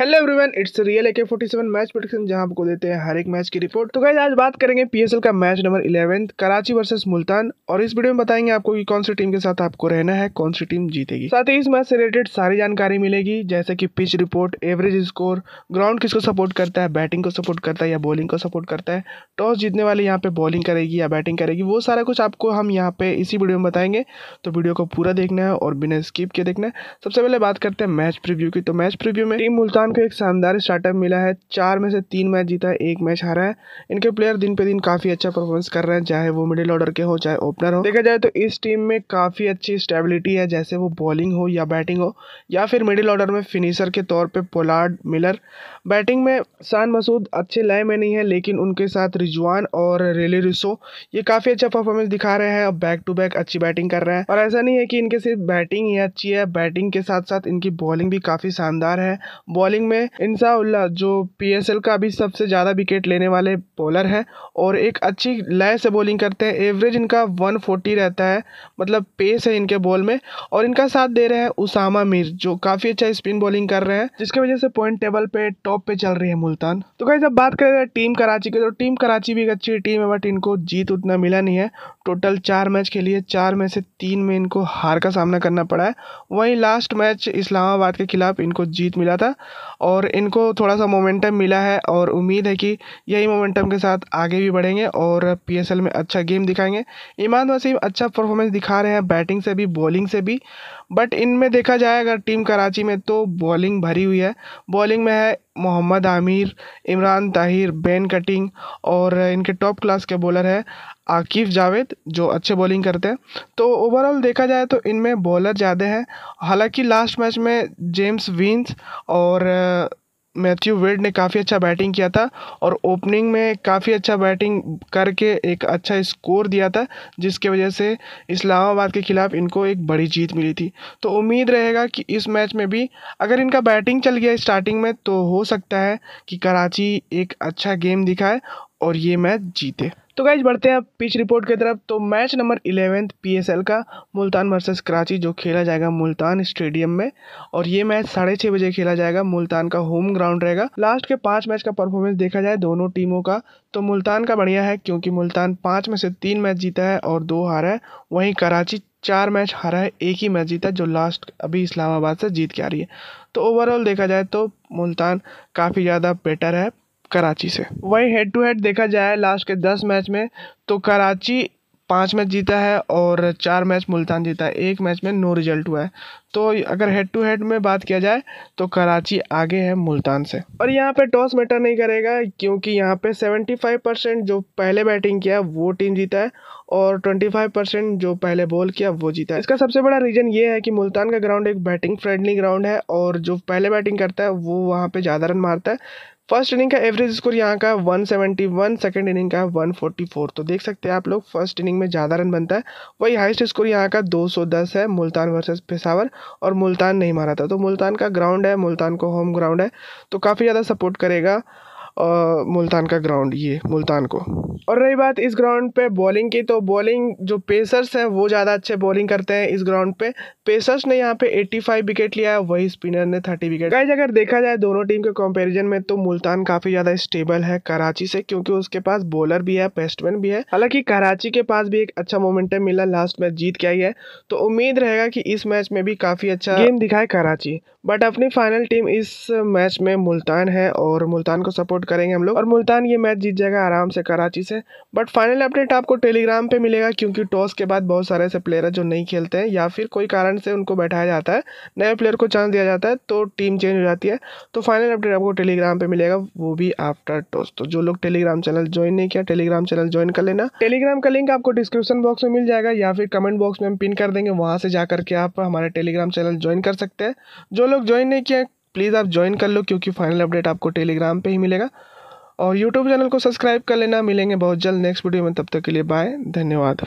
hello everyone it's real AK forty seven match production जहां आपको देते हैं हर एक मैच की रिपोर्ट तो गाइज आज बात करेंगे पीएसएल का match number eleventh Karachi versus Multan और इस वीडियो में बताएंगे आपको कि कौन सी टीम के साथ आपको रहना है कौन सी टीम जीतेगी साथ ही इस मैच से रिलेटेड सारी जानकारी मिलेगी जैसे कि pitch report average score ground किसको सपोर्ट करता है बैटिंग को सपोर्ट करता है या बॉलिंग को सपोर्ट करता है टॉस जीतने वाले यहाँ पे बॉलिंग करेगी या बैटिंग करेगी वो सारा कुछ आपको हम यहाँ पे इसी वीडियो में बताएंगे तो वीडियो को पूरा देखना है और बिना स्किप के देखना है सबसे पहले बात करते हैं मैच प्रिव्यू की तो मैच प्रिव्यू में टीम मुल्तान टोटनहम को एक शानदार स्टार्टअप मिला है चार में से तीन मैच जीता है एक मैच हारा है इनके प्लेयर दिन पे दिन काफ़ी अच्छा परफॉर्मेंस कर रहे हैं चाहे वो मिडिल ऑर्डर के हो चाहे ओपनर हो देखा जाए तो इस टीम में काफ़ी अच्छी स्टेबिलिटी है जैसे वो बॉलिंग हो या बैटिंग हो या फिर मिडिल ऑर्डर में फिनिशर के तौर पर पोलार्ड मिलर बैटिंग में शान मसूद अच्छे लय में नहीं है लेकिन उनके साथ रिजवान और रेले रिसो ये काफ़ी अच्छा परफॉर्मेंस दिखा रहे हैं और बैक टू बैक अच्छी बैटिंग कर रहे हैं और ऐसा नहीं है कि इनके सिर्फ बैटिंग ही अच्छी है बैटिंग के साथ साथ इनकी बॉलिंग भी काफ़ी शानदार है बॉलिंग बॉलिंग में इंसाउल्ला जो पीएसएल का अभी सबसे ज़्यादा विकेट लेने वाले बॉलर हैं और एक अच्छी लय से बॉलिंग करते हैं एवरेज इनका 140 रहता है मतलब पेस है इनके बॉल में और इनका साथ दे रहे हैं उसामा मीर जो काफ़ी अच्छा स्पिन बॉलिंग कर रहे हैं जिसकी वजह से पॉइंट टेबल पे टॉप पे चल रही है मुल्तान तो कहीं जब बात करें टीम कराची की तो टीम कराची भी एक अच्छी टीम है बट इनको जीत उतना मिला नहीं है टोटल चार मैच खेली है चार में से तीन में इनको हार का सामना करना पड़ा है वहीं लास्ट मैच इस्लामाबाद के खिलाफ इनको जीत मिला था और इनको थोड़ा सा मोमेंटम मिला है और उम्मीद है कि यही मोमेंटम के साथ आगे भी बढ़ेंगे और पी में अच्छा गेम दिखाएंगे ईमान वसीम अच्छा परफॉर्मेंस दिखा रहे हैं बैटिंग से भी बॉलिंग से भी बट इनमें देखा जाए अगर टीम कराची में तो बॉलिंग भरी हुई है बॉलिंग में है मोहम्मद आमिर इमरान ताहिर बेन कटिंग और इनके टॉप क्लास के बॉलर है आकिफ जावेद जो अच्छे बॉलिंग करते हैं तो ओवरऑल देखा जाए तो इनमें बॉलर ज़्यादा हैं हालांकि लास्ट मैच में जेम्स विंस और मैथ्यू वेड ने काफ़ी अच्छा बैटिंग किया था और ओपनिंग में काफ़ी अच्छा बैटिंग करके एक अच्छा स्कोर दिया था जिसके वजह से इस्लामाबाद के खिलाफ इनको एक बड़ी जीत मिली थी तो उम्मीद रहेगा कि इस मैच में भी अगर इनका बैटिंग चल गया स्टार्टिंग में तो हो सकता है कि कराची एक अच्छा गेम दिखाए और ये मैच जीते तो गाइज बढ़ते हैं पिच रिपोर्ट की तरफ तो मैच नंबर इलेवेंथ पी का मुल्तान वर्सेस कराची जो खेला जाएगा मुल्तान स्टेडियम में और ये मैच साढ़े छः बजे खेला जाएगा मुल्तान का होम ग्राउंड रहेगा लास्ट के पाँच मैच का परफॉर्मेंस देखा जाए दोनों टीमों का तो मुल्तान का बढ़िया है क्योंकि मुल्तान पाँच में से तीन मैच जीता है और दो हारा है वहीं कराची चार मैच हारा है एक ही मैच जीता जो लास्ट अभी इस्लामाबाद से जीत के आ रही है तो ओवरऑल देखा जाए तो मुल्तान काफ़ी ज़्यादा बेटर है कराची से वहीं हेड टू हेड देखा जाए लास्ट के दस मैच में तो कराची पाँच मैच जीता है और चार मैच मुल्तान जीता है एक मैच में नो रिजल्ट हुआ है तो अगर हेड टू हेड में बात किया जाए तो कराची आगे है मुल्तान से और यहाँ पे टॉस मैटर नहीं करेगा क्योंकि यहाँ पे 75 परसेंट जो पहले बैटिंग किया वो टीम जीता है और 25 परसेंट जो पहले बॉल किया वो जीता है इसका सबसे बड़ा रीज़न ये है कि मुल्तान का ग्राउंड एक बैटिंग फ्रेंडली ग्राउंड है और जो पहले बैटिंग करता है वो वहाँ पर ज़्यादा रन मारता है फर्स्ट इनिंग का एवरेज स्कोर यहाँ का 171 सेकेंड इनिंग का 144 तो देख सकते हैं आप लोग फर्स्ट इनिंग में ज़्यादा रन बनता है वही हाईएस्ट स्कोर यहाँ का 210 है मुल्तान वर्सेस पेशावर और मुल्तान नहीं मारा था तो मुल्तान का ग्राउंड है मुल्तान को होम ग्राउंड है तो काफ़ी ज़्यादा सपोर्ट करेगा मुल्तान का ग्राउंड ये मुल्तान को और रही बात इस ग्राउंड पे बॉलिंग की तो बॉलिंग जो पेसर्स हैं वो ज़्यादा अच्छे बॉलिंग करते हैं इस ग्राउंड पे पेसर्स ने यहाँ पे 85 विकेट लिया है वही स्पिनर ने 30 विकेट गाइज अगर देखा जाए दोनों टीम के कंपैरिजन में तो मुल्तान काफ़ी ज़्यादा स्टेबल है कराची से क्योंकि उसके पास बॉलर भी है बैट्समैन भी है हालांकि कराची के पास भी एक अच्छा मोमेंटम मिला लास्ट मैच जीत के आई है तो उम्मीद रहेगा कि इस मैच में भी काफ़ी अच्छा गेम दिखाए कराची बट अपनी फाइनल टीम इस मैच में मुल्तान है और मुल्तान को सपोर्ट करेंगे हम लोग और मुल्तान ये मैच जीत जाएगा आराम से कराची से बट फाइनल अपडेट आपको टेलीग्राम पे मिलेगा क्योंकि टॉस के बाद बहुत सारे ऐसे प्लेयर है जो नहीं खेलते हैं या फिर कोई कारण से उनको बैठाया जाता है नए प्लेयर को चांस दिया जाता है तो टीम चेंज हो जाती है तो फाइनल अपडेट आपको टेलीग्राम पे मिलेगा वो भी आफ्टर टॉस तो जो लोग टेलीग्राम चैनल ज्वाइन नहीं किया टेलीग्राम चैनल ज्वाइन कर लेना टेलीग्राम का लिंक आपको डिस्क्रिप्शन बॉक्स में मिल जाएगा या फिर कमेंट बॉक्स में हम पिन कर देंगे वहाँ से जा करके आप हमारे टेलीग्राम चैनल ज्वाइन कर सकते हैं जो लोग ज्वाइन नहीं किया प्लीज़ आप ज्वाइन कर लो क्योंकि फाइनल अपडेट आपको टेलीग्राम पे ही मिलेगा और यूट्यूब चैनल को सब्सक्राइब कर लेना मिलेंगे बहुत जल्द नेक्स्ट वीडियो में तब तक के लिए बाय धन्यवाद